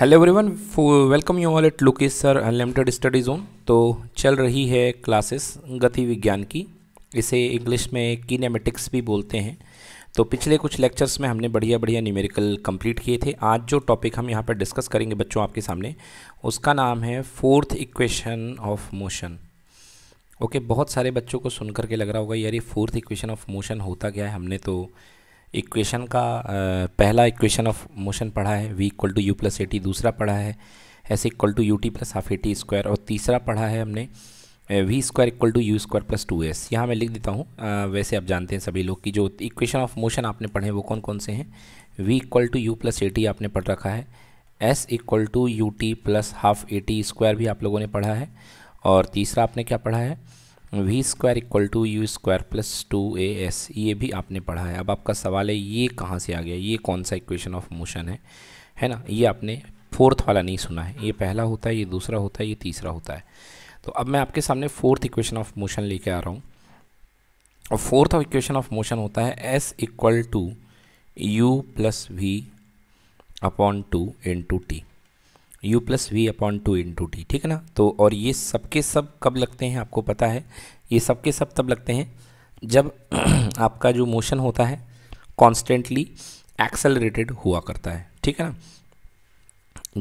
Hello everyone welcome you all at लुकिस sir unlimited study zone तो चल रही है क्लासेस गति विज्ञान की इसे इंग्लिश में कीनेमेटिक्स भी बोलते हैं तो पिछले कुछ लेक्चर्स में हमने बढ़िया बढ़िया न्यूमेरिकल कंप्लीट किए थे आज जो टॉपिक हम यहाँ पर डिस्कस करेंगे बच्चों आपके सामने उसका नाम है fourth equation of motion okay बहुत सारे बच्चों को सुन करके लग रहा होगा यार ये फोर्थ इक्वेशन ऑफ मोशन होता क्या है हमने तो इक्वेशन का पहला इक्वेशन ऑफ मोशन पढ़ा है v equal to u plus a t दूसरा पढ़ा है s equal to u t plus half a t square और तीसरा पढ़ा है हमने v square equal to u square plus two s यहाँ मैं लिख देता हूँ वैसे आप जानते हैं सभी लोग कि जो इक्वेशन ऑफ मोशन आपने पढ़े वो कौन कौन से हैं v equal to u plus a t आपने पढ़ रखा है s equal to u t plus half a t square भी आप लोगों ने पढ़ा है और तीसरा आपने क्या पढ़ा है v square equal to u square plus two a s ये भी आपने पढ़ा है अब आपका सवाल है ये कहाँ से आ गया ये कौन सा इक्वेशन ऑफ मोशन है है ना ये आपने फोर्थ वाला नहीं सुना है ये पहला होता है ये दूसरा होता है ये तीसरा होता है तो अब मैं आपके सामने फोर्थ इक्वेशन ऑफ मोशन लेके आ रहा हूँ और फोर्थ इक्वेशन ऑफ मोशन होता है s equal to u plus v upon two into t u plus v upon two into t ठीक है ना तो और ये सबके सब कब लगते हैं आपको पता है ये सबके सब तब लगते हैं जब आपका जो मोशन होता है कॉन्स्टेंटली एक्सेलरेटेड हुआ करता है ठीक है ना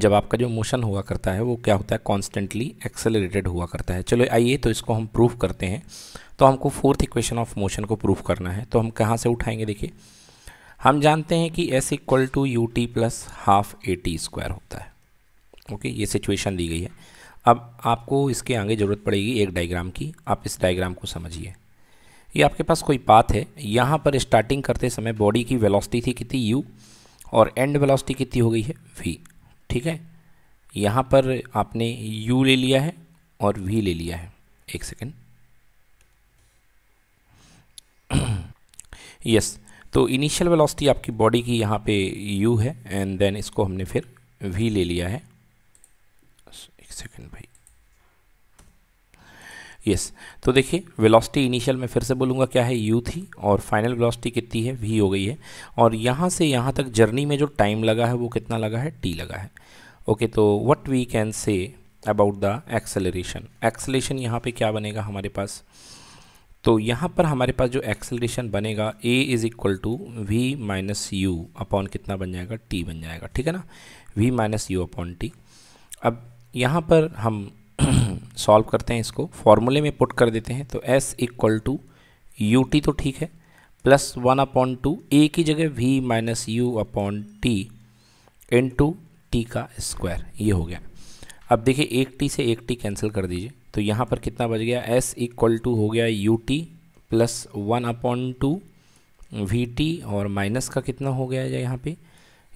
जब आपका जो मोशन हुआ करता है वो क्या होता है कॉन्स्टेंटली एक्सेलरेटेड हुआ करता है चलो आइए तो इसको हम प्रूफ करते हैं तो हमको फोर्थ इक्वेशन ऑफ मोशन को प्रूफ करना है तो हम कहाँ से उठाएंगे देखिए हम जानते हैं कि s equal to u t plus half a t square होता है ओके ये सिचुएशन दी गई है अब आपको इसके आगे ज़रूरत पड़ेगी एक डायग्राम की आप इस डायग्राम को समझिए ये आपके पास कोई पाथ है यहाँ पर स्टार्टिंग करते समय बॉडी की वेलोसिटी थी कितनी यू और एंड वेलोसिटी कितनी हो गई है वी ठीक है यहाँ पर आपने यू ले लिया है और वी ले लिया है एक सेकेंड यस yes, तो इनिशियल वेलोसिटी आपकी बॉडी की यहाँ पे यू है एंड देन इसको हमने फिर वी ले लिया है सेकेंड भाई यस yes. तो देखिए वेलोसिटी इनिशियल में फिर से बोलूँगा क्या है यू थी और फाइनल वेलोसिटी कितनी है वी हो गई है और यहाँ से यहाँ तक जर्नी में जो टाइम लगा है वो कितना लगा है टी लगा है ओके okay, तो what we can say about the acceleration acceleration यहाँ पे क्या बनेगा हमारे पास तो यहाँ पर हमारे पास जो एक्सेलरेशन बनेगा a is equal to v minus u upon कितना बन जाएगा टी बन जाएगा ठीक है ना v minus u upon t अब यहाँ पर हम सॉल्व करते हैं इसको फॉर्मूले में पुट कर देते हैं तो s equal to u t तो ठीक है plus one upon two a की जगह v minus u upon t into t का स्क्वायर ये हो गया अब देखिए एक टी से एक टी कैंसिल कर दीजिए तो यहाँ पर कितना बच गया s इक्वल टू हो गया u t plus one upon two v t और माइनस का कितना हो गया यहाँ पे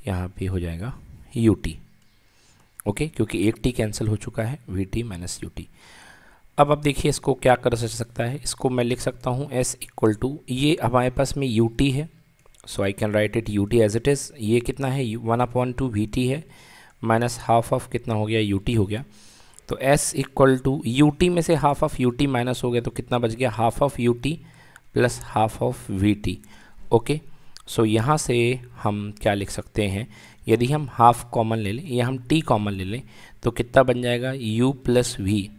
यहाँ पे हो जाएगा यू टी ओके क्योंकि एक टी कैंसिल हो चुका है v t minus u t अब आप देखिए इसको क्या कर सकता है इसको मैं लिख सकता हूँ एस इक्वल टू ये हमारे पास में यू टी है so I can write it u t as it is ये कितना है one upon two v t है माइनस हाफ ऑफ कितना हो गया यू टी हो गया तो s equal to u t में से half of u t minus हो गया तो कितना बच गया half of u t plus half of v t okay so यहाँ से हम क्या लिख सकते हैं यदि हम हाफ कॉमन ले लें या हम टी कॉमन ले लें तो कितना बन जाएगा u प्लस वी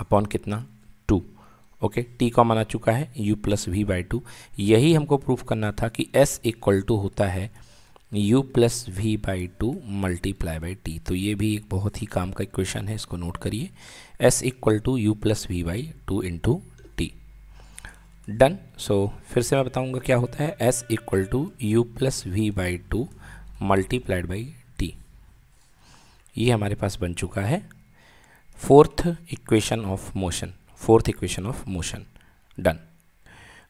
अपॉन कितना टू ओके टी कॉमन आ चुका है u plus v by two यही हमको प्रूफ करना था कि s इक्वल टू होता है u plus v by two multiply by t तो ये भी एक बहुत ही काम का इक्वेशन है इसको नोट करिए s equal to u plus v by two into done so फिर से मैं बताऊंगा क्या होता है s equal to u plus v by two multiplied by t ये हमारे पास बन चुका है fourth equation of motion fourth equation of motion done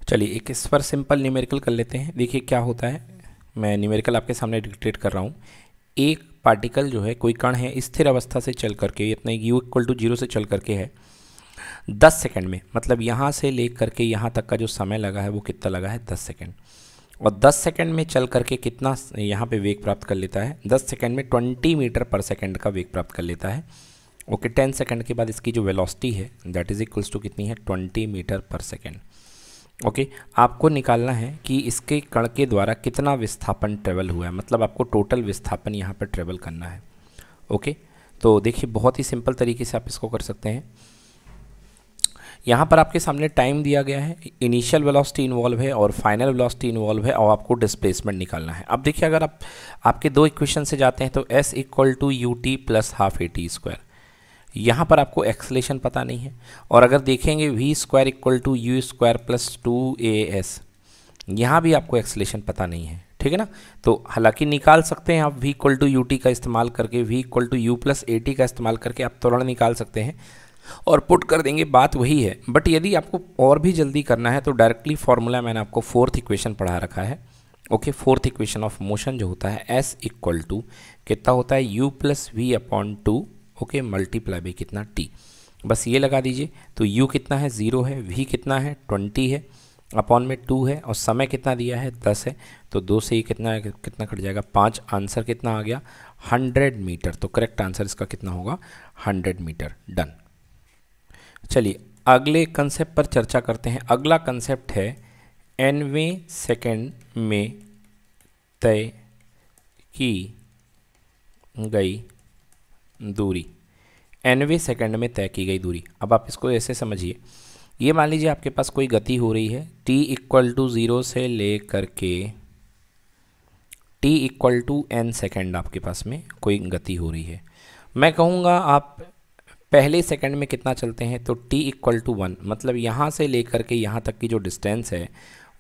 चलिए एक इस पर सिंपल न्यूमेरिकल कर लेते हैं देखिए क्या होता है मैं न्यूमेरिकल आपके सामने डिक्टेट कर रहा हूँ एक पार्टिकल जो है कोई कण है स्थिर अवस्था से चल करके अपने यू इक्वल टू जीरो से चल करके है दस सेकेंड में मतलब यहाँ से ले करके यहाँ तक का जो समय लगा है वो कितना लगा है दस सेकेंड और 10 सेकंड में चल करके कितना यहाँ पे वेग प्राप्त कर लेता है 10 सेकंड में 20 मीटर पर सेकंड का वेग प्राप्त कर लेता है ओके okay, 10 सेकंड के बाद इसकी जो वेलोसिटी है दैट इज़ इक्वल्स टू कितनी है twenty metre per second okay आपको निकालना है कि इसके कण के द्वारा कितना विस्थापन ट्रेवल हुआ है मतलब आपको टोटल विस्थापन यहाँ पर ट्रेवल करना है ओके okay? तो देखिए बहुत ही सिंपल तरीके से आप इसको कर सकते हैं यहाँ पर आपके सामने टाइम दिया गया है इनिशियल वेलोसिटी इन्वॉल्व है और फाइनल वेलोसिटी इन्वॉल्व है और आपको डिस्प्लेसमेंट निकालना है अब देखिए अगर आप आपके दो इक्वेशन से जाते हैं तो s equal to u t plus half a t square यहाँ पर आपको एक्सलेशन पता नहीं है और अगर देखेंगे v square equal to u square plus two a s यहाँ भी आपको एक्सलेशन पता नहीं है ठीक है ना तो हालांकि निकाल सकते हैं आप v equal to u t का इस्तेमाल करके v equal to u plus a t का इस्तेमाल करके आप त्वरण निकाल सकते हैं और पुट कर देंगे बात वही है बट यदि आपको और भी जल्दी करना है तो डायरेक्टली फार्मूला मैंने आपको फोर्थ इक्वेशन पढ़ा रखा है okay fourth equation of motion जो होता है एस इक्वल टू कितना होता है u plus v upon two okay multiply by कितना टी बस ये लगा दीजिए तो यू कितना है ज़ीरो है वी कितना है ट्वेंटी है अपॉन में टू है और समय कितना दिया है दस है तो दो से ही कितना कितना कट जाएगा पाँच आंसर कितना आ गया हंड्रेड मीटर तो करेक्ट आंसर इसका कितना होगा हंड्रेड मीटर डन चलिए अगले कंसेप्ट पर चर्चा करते हैं अगला कंसेप्ट है एनवे सेकंड में तय की गई दूरी एनवे सेकंड में तय की गई दूरी अब आप इसको ऐसे समझिए ये मान लीजिए आपके पास कोई गति हो रही है t इक्वल टू ज़ीरो से ले कर के t equal to n second आपके पास में कोई गति हो रही है मैं कहूँगा आप पहले सेकंड में कितना चलते हैं तो t इक्वल टू वन मतलब यहाँ से लेकर के यहाँ तक की जो डिस्टेंस है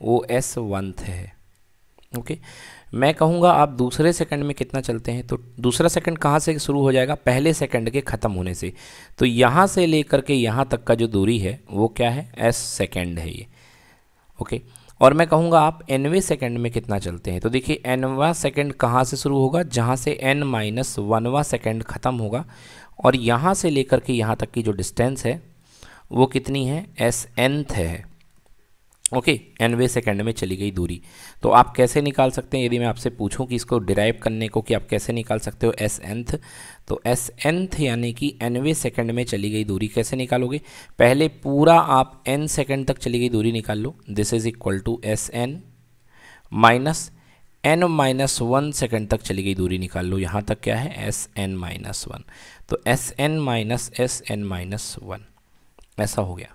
वो एस वंथ है ओके मैं कहूँगा आप दूसरे सेकंड में कितना चलते हैं तो दूसरा सेकंड कहाँ से शुरू हो जाएगा पहले सेकंड के ख़त्म होने से तो यहाँ से लेकर के यहाँ तक का जो दूरी है वो क्या है एस सेकेंड है ये ओके और मैं कहूँगा आप एनवे सेकंड में कितना चलते हैं तो देखिए एनवा सेकंड कहाँ से शुरू होगा जहाँ से एन माइनस वनवा सेकंड ख़त्म होगा और यहाँ से लेकर के यहाँ तक की जो डिस्टेंस है वो कितनी है एस एनथ है ओके एनवे सेकेंड में चली गई दूरी तो आप कैसे निकाल सकते हैं यदि मैं आपसे पूछूं कि इसको डिराइव करने को कि आप कैसे निकाल सकते हो एस एनथ तो एस एनथ यानी कि एनवे सेकेंड में चली गई दूरी कैसे निकालोगे पहले पूरा आप एन सेकेंड तक चली गई दूरी निकाल लो this is equal to s n minus n minus one second तक चली गई दूरी निकाल लो यहाँ तक क्या है एस एन माइनस वन तो s n minus s n minus one ऐसा हो गया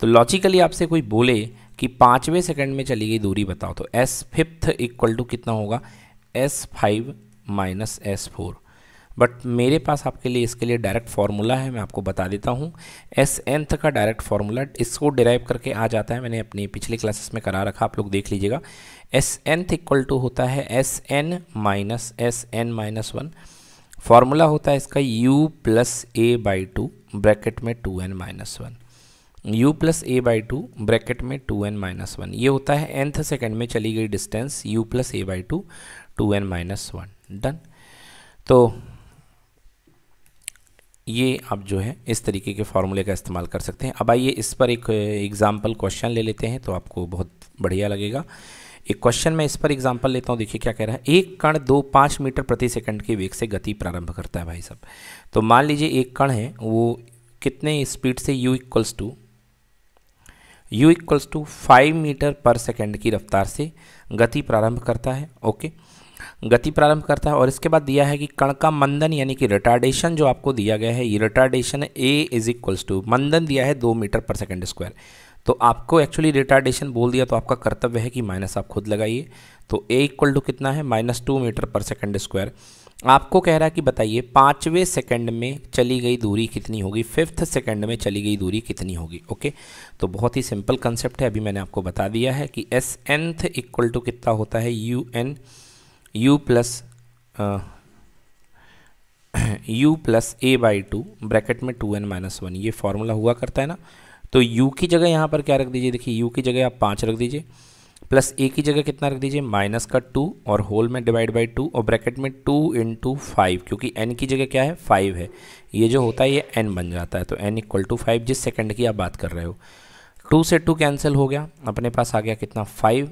तो लॉजिकली आपसे कोई बोले कि पाँचवें सेकेंड में चली गई दूरी बताओ तो एस फिफ्थ इक्वल टू कितना होगा s five minus s four but मेरे पास आपके लिए इसके लिए डायरेक्ट फार्मूला है मैं आपको बता देता हूँ एस एंथ का डायरेक्ट फार्मूला इसको डिराइव करके आ जाता है मैंने अपनी पिछले क्लासेस में करा रखा आप लोग देख लीजिएगा एस एंथ इक्वल टू होता है s n minus s n minus one formula होता है इसका u plus a by two bracket में two n minus one u plus a by two bracket में टू एन माइनस वन ये होता है एंथ सेकेंड में चली गई distance u plus a by two two n minus one done तो ये आप जो है इस तरीके के फार्मूले का इस्तेमाल कर सकते हैं अब आइए इस पर एक एग्ज़ाम्पल क्वेश्चन ले लेते हैं तो आपको बहुत बढ़िया लगेगा एक क्वेश्चन मैं इस पर एग्जाम्पल लेता हूँ देखिए क्या कह रहा है एक कण दो पाँच मीटर प्रति सेकंड के वेग से गति प्रारंभ करता है भाई साहब तो मान लीजिए एक कण है वो कितने स्पीड से u equals to u equals to five metre per second की रफ्तार से गति प्रारंभ करता है ओके okay? गति प्रारंभ करता है और इसके बाद दिया है कि कण का मंदन यानी कि रिटार्डेशन जो आपको दिया गया है ये retardation a is equals to मंदन दिया है दो मीटर पर सेकेंड स्क्वायर तो आपको एक्चुअली रिटार्डेशन बोल दिया तो आपका कर्तव्य है कि माइनस आप खुद लगाइए तो ए इक्वल टू कितना है minus two metre per second square आपको कह रहा है कि बताइए पाँचवें सेकंड में चली गई दूरी कितनी होगी फिफ्थ सेकंड में चली गई दूरी कितनी होगी ओके तो बहुत ही सिंपल कंसेप्ट है अभी मैंने आपको बता दिया है कि एस एनथ इक्वल टू कितना होता है u n u plus u plus a by two bracket में टू एन माइनस वन ये फार्मूला हुआ करता है ना तो u की जगह यहाँ पर क्या रख दीजिए देखिए u की जगह आप पाँच रख दीजिए प्लस ए की जगह कितना रख दीजिए माइनस का टू और होल में डिवाइड बाई टू और ब्रैकेट में टू इंटू फाइव क्योंकि एन की जगह क्या है फाइव है ये जो होता है ये एन बन जाता है तो एन इक्वल टू फाइव जिस सेकेंड की आप बात कर रहे हो टू से टू कैंसिल हो गया अपने पास आ गया कितना फाइव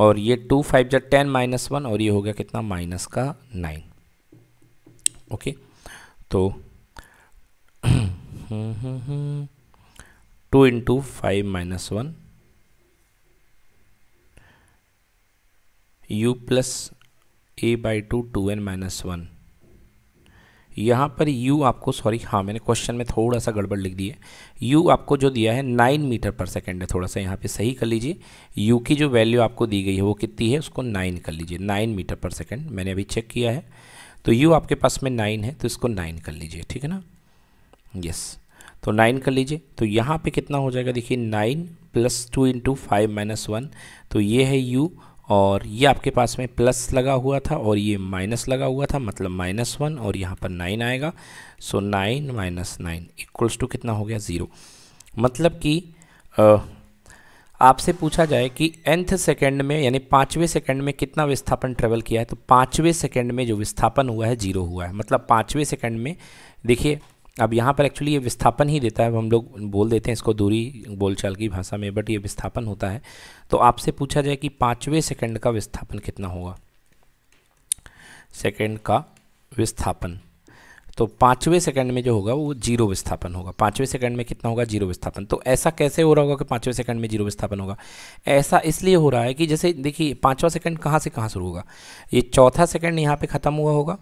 और ये टू फाइव जो टेन माइनस वन और ये हो गया कितना माइनस का नाइन ओके तो two into five minus one u plus a by two two n minus one यहाँ पर यू आपको सॉरी हाँ मैंने क्वेश्चन में थोड़ा सा गड़बड़ लिख दी है यू आपको जो दिया है नाइन मीटर पर सेकेंड है थोड़ा सा यहाँ पे सही कर लीजिए यू की जो वैल्यू आपको दी गई है वो कितनी है उसको नाइन कर लीजिए नाइन मीटर पर सेकेंड मैंने अभी चेक किया है तो यू आपके पास में नाइन है तो इसको नाइन कर लीजिए ठीक है ना यस तो नाइन कर लीजिए तो यहाँ पर कितना हो जाएगा देखिए nine plus two into five minus one तो ये है यू और ये आपके पास में प्लस लगा हुआ था और ये माइनस लगा हुआ था मतलब माइनस वन और यहाँ पर नाइन आएगा so nine minus nine equals to कितना हो गया ज़ीरो मतलब कि आपसे पूछा जाए कि एंथ सेकेंड में यानी पाँचवें सेकेंड में कितना विस्थापन ट्रेवल किया है तो पाँचवें सेकेंड में जो विस्थापन हुआ है जीरो हुआ है मतलब पाँचवें सेकेंड में देखिए अब यहाँ पर एक्चुअली ये विस्थापन ही देता है हम लोग बोल देते हैं इसको दूरी बोलचाल की भाषा में बट ये विस्थापन होता है तो आपसे पूछा जाए कि पाँचवें सेकंड का विस्थापन कितना होगा सेकंड का विस्थापन तो पाँचवें सेकंड में जो होगा वो जीरो विस्थापन होगा पाँचवें सेकंड में कितना होगा जीरो विस्थापन तो ऐसा कैसे हो रहा होगा कि पाँचवें सेकंड में जीरो विस्थापन होगा ऐसा इसलिए हो रहा है कि जैसे देखिए पाँचवा सेकंड कहाँ से कहाँ शुरू होगा ये चौथा सेकंड यहाँ पे ख़त्म हुआ होगा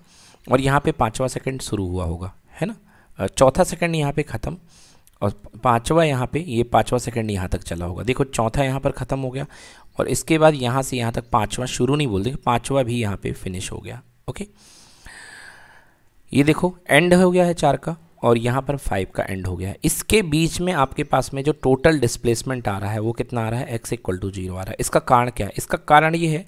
और यहाँ पे पाँचवा सेकंड शुरू हुआ होगा है ना चौथा सेकंड यहाँ पे ख़त्म और पांचवा यहाँ पे ये पांचवा सेकंड यहाँ तक चला होगा देखो चौथा यहाँ पर ख़त्म हो गया और इसके बाद यहाँ से यहाँ तक पाँचवा शुरू नहीं बोल देंगे पाँचवा भी यहाँ पे फिनिश हो गया ओके ये देखो एंड हो गया है चार का और यहाँ पर फाइव का एंड हो गया है इसके बीच में आपके पास में जो टोटल डिस्प्लेसमेंट आ रहा है वो कितना आ रहा है एक्स इक्वल टू जीरो आ रहा है इसका कारण क्या है इसका कारण ये है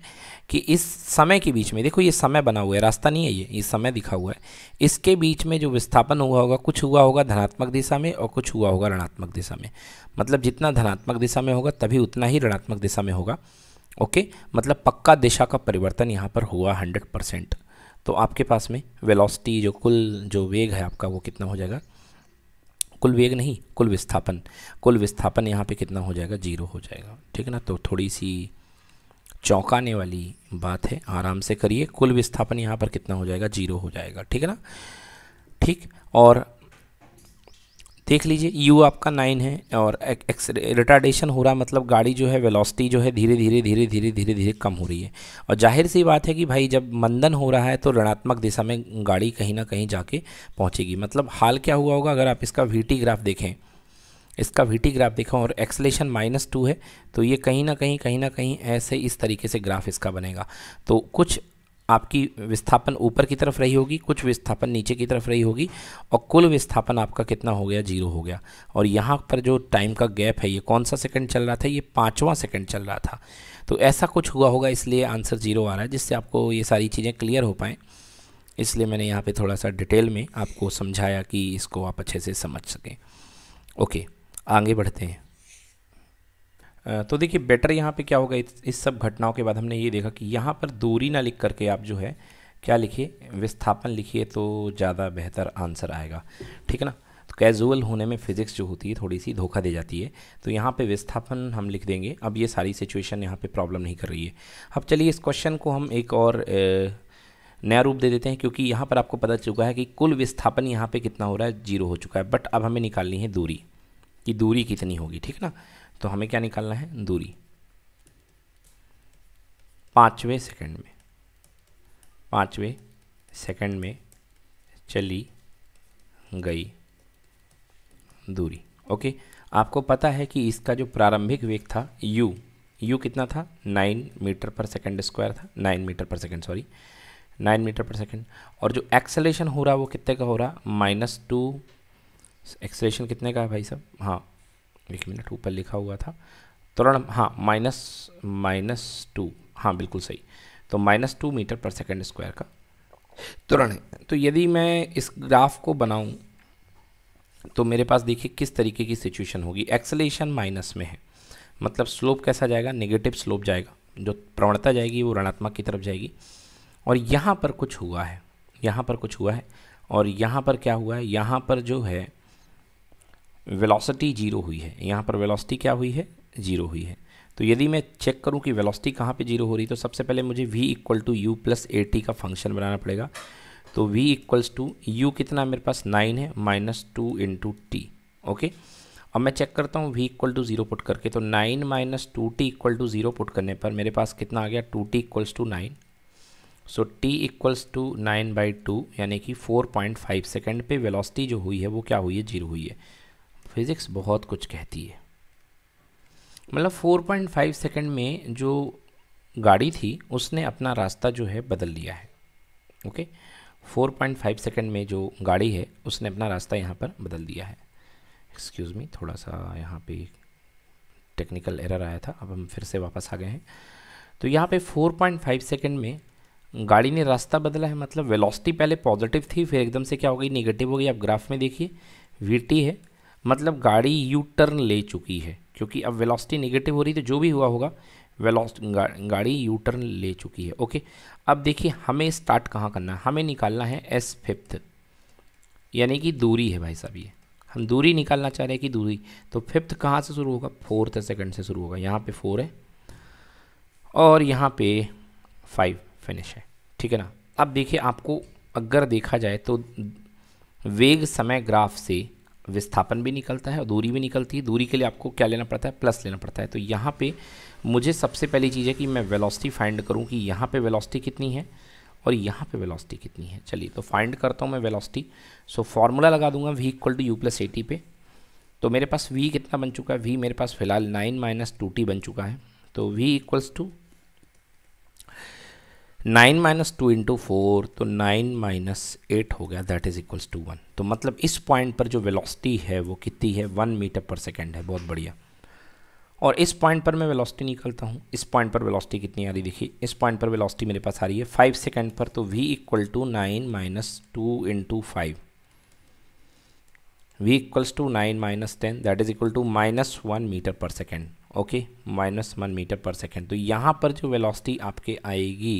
कि इस समय के बीच में देखो ये समय बना हुआ है रास्ता नहीं है ये ये समय दिखा हुआ है इसके बीच में जो विस्थापन हुआ होगा कुछ हुआ होगा धनात्मक दिशा में और कुछ हुआ होगा ऋणात्मक दिशा में मतलब जितना धनात्मक दिशा में होगा तभी उतना ही ऋणात्मक दिशा में होगा ओके मतलब पक्का दिशा का परिवर्तन यहाँ पर हुआ हंड्रेड परसेंट तो आपके पास में वेलोसिटी जो कुल जो वेग है आपका वो कितना हो जाएगा कुल वेग नहीं कुल विस्थापन कुल विस्थापन यहाँ पे कितना हो जाएगा जीरो हो जाएगा ठीक है ना तो थोड़ी सी चौंकाने वाली बात है आराम से करिए कुल विस्थापन यहाँ पर कितना हो जाएगा जीरो हो जाएगा ठीक है ना ठीक और देख लीजिए यू आपका नाइन है और एक्स रिटार्डेशन हो रहा मतलब गाड़ी जो है वेलोसिटी जो है धीरे धीरे धीरे धीरे धीरे धीरे कम हो रही है और जाहिर सी बात है कि भाई जब मंदन हो रहा है तो ऋणात्मक दिशा में गाड़ी कहीं ना कहीं जाके पहुँचेगी मतलब हाल क्या हुआ होगा अगर आप इसका वी ग्राफ देखें इसका टी ग्राफ देखें और एक्सलेशन माइनस टू है तो ये कहीं ना कहीं कहीं ना कहीं ऐसे इस तरीके से ग्राफ इसका बनेगा तो कुछ आपकी विस्थापन ऊपर की तरफ रही होगी कुछ विस्थापन नीचे की तरफ रही होगी और कुल विस्थापन आपका कितना हो गया जीरो हो गया और यहाँ पर जो टाइम का गैप है ये कौन सा सेकंड चल रहा था ये पाँचवा सेकंड चल रहा था तो ऐसा कुछ हुआ होगा इसलिए आंसर जीरो आ रहा है जिससे आपको ये सारी चीज़ें क्लियर हो पाएँ इसलिए मैंने यहाँ पर थोड़ा सा डिटेल में आपको समझाया कि इसको आप अच्छे से समझ सकें ओके आगे बढ़ते हैं तो देखिए बेटर यहाँ पे क्या होगा इस, इस सब घटनाओं के बाद हमने ये देखा कि यहाँ पर दूरी ना लिख करके आप जो है क्या लिखिए विस्थापन लिखिए तो ज़्यादा बेहतर आंसर आएगा ठीक है ना तो कैजुअल होने में फिज़िक्स जो होती है थोड़ी सी धोखा दे जाती है तो यहाँ पे विस्थापन हम लिख देंगे अब ये सारी सिचुएशन यहाँ पे प्रॉब्लम नहीं कर रही है अब चलिए इस क्वेश्चन को हम एक और ए, नया रूप दे देते हैं क्योंकि यहाँ पर आपको पता चुका है कि कुल विस्थापन यहाँ पर कितना हो रहा है जीरो हो चुका है बट अब हमें निकालनी है दूरी कि दूरी कितनी होगी ठीक ना तो हमें क्या निकालना है दूरी पाँचवें सेकंड में पाँचवें सेकंड में चली गई दूरी ओके आपको पता है कि इसका जो प्रारंभिक वेग था u u कितना था nine metre per second square था nine metre per second sorry nine metre per second और जो एक्सेलेशन हो रहा वो कितने का हो रहा माइनस टू एक्सेलेशन कितने का है भाई साहब हाँ एक मिनट ऊपर लिखा हुआ था त्वरण हाँ माइनस माइनस टू हाँ बिल्कुल सही तो minus two metre per second square का त्वरण है तो यदि मैं इस ग्राफ को बनाऊं तो मेरे पास देखिए किस तरीके की सिचुएशन होगी एक्सलेशन माइनस में है मतलब स्लोप कैसा जाएगा नेगेटिव स्लोप जाएगा जो प्रवणता जाएगी वो ऋणात्मक की तरफ जाएगी और यहाँ पर कुछ हुआ है यहाँ पर कुछ हुआ है और यहाँ पर क्या हुआ है यहाँ पर जो है वेलोसिटी जीरो हुई है यहाँ पर वेलोसिटी क्या हुई है जीरो हुई है तो यदि मैं चेक करूँ कि वेलोसिटी कहाँ पे जीरो हो रही तो सबसे पहले मुझे v equal to u plus a t का फंक्शन बनाना पड़ेगा तो v इक्वल्स टू यू कितना मेरे पास नाइन है minus two into t okay अब मैं चेक करता हूँ v equal to zero put करके तो nine minus two t equal to zero put करने पर मेरे पास कितना आ गया two t equals to nine so t equals to nine by two यानी कि फोर पॉइंट फाइव सेकेंड पर वेलोसिटी जो हुई है वो क्या हुई है जीरो हुई है फिज़िक्स बहुत कुछ कहती है मतलब 4.5 सेकेंड में जो गाड़ी थी उसने अपना रास्ता जो है बदल लिया है ओके 4.5 सेकेंड में जो गाड़ी है उसने अपना रास्ता यहाँ पर बदल दिया है एक्सक्यूज़ मी थोड़ा सा यहाँ पे टेक्निकल एरर आया था अब हम फिर से वापस आ गए हैं तो यहाँ पे 4.5 सेकेंड में गाड़ी ने रास्ता बदला है मतलब वेलोसिटी पहले पॉजिटिव थी फिर एकदम से क्या हो गई निगेटिव हो गई आप ग्राफ में देखिए वी है मतलब गाड़ी यू टर्न ले चुकी है क्योंकि अब वेलोसिटी नेगेटिव हो रही तो जो भी हुआ होगा वेलोसिटी गा, गाड़ी यू टर्न ले चुकी है ओके अब देखिए हमें स्टार्ट कहाँ करना है हमें निकालना है एस फिफ्थ यानी कि दूरी है भाई साहब ये हम दूरी निकालना चाह रहे हैं कि दूरी तो फिफ्थ कहाँ से शुरू होगा फोर्थ सेकेंड से शुरू होगा यहाँ पर फोर है और यहाँ पर फाइव फिनिश है ठीक है ना अब देखिए आपको अगर देखा जाए तो वेग समय ग्राफ से विस्थापन भी निकलता है और दूरी भी निकलती है दूरी के लिए आपको क्या लेना पड़ता है प्लस लेना पड़ता है तो यहाँ पे मुझे सबसे पहली चीज़ है कि मैं वेलोसिटी फाइंड करूँ कि यहाँ पे वेलोसिटी कितनी है और यहाँ पे वेलोसिटी कितनी है चलिए तो फाइंड करता हूँ मैं वेलोसिटी सो फार्मूला लगा दूंगा v equal to u plus a पे तो मेरे पास वी कितना बन चुका है वी मेरे पास फिलहाल नाइन माइनस टू टी बन चुका है तो v equals to nine minus two into four तो नाइन माइनस एट हो गया that is equals to one तो मतलब इस पॉइंट पर जो वेलोसिटी है वो कितनी है वन मीटर पर सेकेंड है बहुत बढ़िया और इस पॉइंट पर मैं वेलोसिटी निकलता हूँ इस पॉइंट पर वेलोसिटी कितनी आ रही देखिए इस पॉइंट पर वेलोसिटी मेरे पास आ रही है फाइव सेकेंड पर तो v equal to nine minus two into five v equals to nine minus ten that is equal to minus one metre per second okay minus one metre per second तो यहाँ पर जो velocity आपके आएगी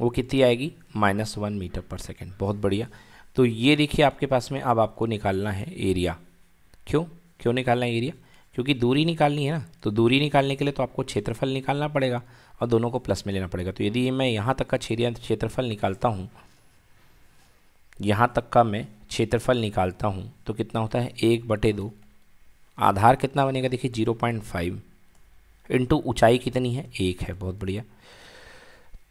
वो कितनी आएगी minus one metre per second बहुत बढ़िया तो ये देखिए आपके पास में अब आपको निकालना है एरिया क्यों क्यों निकालना है एरिया क्योंकि दूरी निकालनी है ना तो दूरी निकालने के लिए तो आपको क्षेत्रफल निकालना पड़ेगा और दोनों को प्लस में लेना पड़ेगा तो यदि मैं यहाँ तक का क्षेत्र क्षेत्रफल निकालता हूँ यहाँ तक का मैं क्षेत्रफल निकालता हूँ तो कितना होता है एक बटे दो आधार कितना बनेगा देखिए जीरो पॉइंट फाइव इंटू ऊँचाई कितनी है एक है बहुत बढ़िया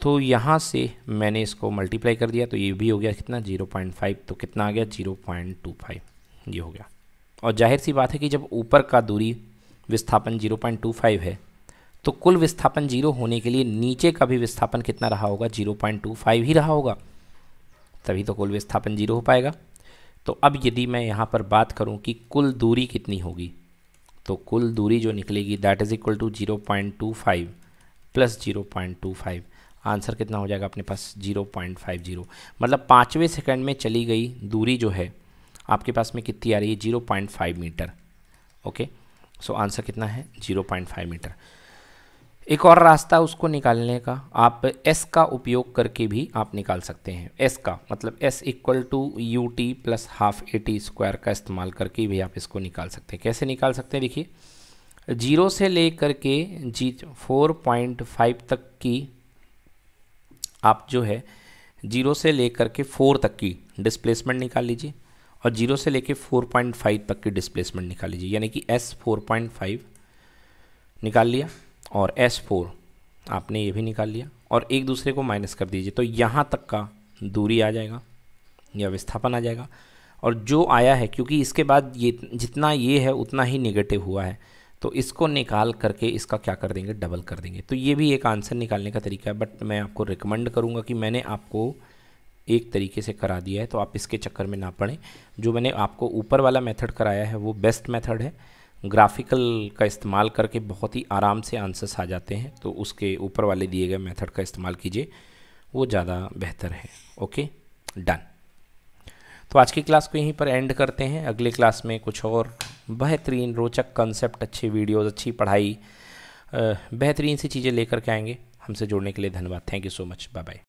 तो यहाँ से मैंने इसको मल्टीप्लाई कर दिया तो ये भी हो गया कितना 0.5 तो कितना आ गया 0.25 ये हो गया और जाहिर सी बात है कि जब ऊपर का दूरी विस्थापन 0.25 है तो कुल विस्थापन जीरो होने के लिए नीचे का भी विस्थापन कितना रहा होगा 0.25 ही रहा होगा तभी तो कुल विस्थापन जीरो हो पाएगा तो अब यदि मैं यहाँ पर बात करूँ कि कुल दूरी कितनी होगी तो कुल दूरी जो निकलेगी that is equal to zero point two five plus zero point two five answer कितना हो जाएगा अपने पास जीरो पॉइंट फाइव जीरो मतलब पाँचवें सेकंड में चली गई दूरी जो है आपके पास में कितनी आ रही है zero point five metre okay so answer कितना है जीरो पॉइंट फाइव मीटर एक और रास्ता उसको निकालने का आप एस का उपयोग करके भी आप निकाल सकते हैं एस का मतलब s equal to u t plus half a t square का इस्तेमाल करके भी आप इसको निकाल सकते हैं कैसे निकाल सकते हैं देखिए जीरो से ले करके जी फोर पॉइंट फाइव तक की आप जो है जीरो से लेकर के फोर तक की डिस्प्लेसमेंट निकाल लीजिए और जीरो से लेकर फोर पॉइंट फाइव तक की डिस्प्लेसमेंट निकाल लीजिए यानी कि एस फोर पॉइंट फाइव निकाल लिया और एस फोर आपने ये भी निकाल लिया और एक दूसरे को माइनस कर दीजिए तो यहाँ तक का दूरी आ जाएगा या विस्थापन आ जाएगा और जो आया है क्योंकि इसके बाद ये जितना ये है उतना ही निगेटिव हुआ है तो इसको निकाल करके इसका क्या कर देंगे डबल कर देंगे तो ये भी एक आंसर निकालने का तरीका है बट मैं आपको रिकमेंड करूँगा कि मैंने आपको एक तरीके से करा दिया है तो आप इसके चक्कर में ना पड़ें जो मैंने आपको ऊपर वाला मेथड कराया है वो बेस्ट मेथड है ग्राफिकल का इस्तेमाल करके बहुत ही आराम से आंसर्स आ जाते हैं तो उसके ऊपर वाले दिए गए मेथड का इस्तेमाल कीजिए वो ज़्यादा बेहतर है ओके डन तो आज की क्लास को यहीं पर एंड करते हैं अगले क्लास में कुछ और बेहतरीन रोचक कंसेप्ट अच्छी वीडियोज़ अच्छी पढ़ाई बेहतरीन सी चीज़ें लेकर के आएंगे हमसे जोड़ने के लिए धन्यवाद thank you so much bye bye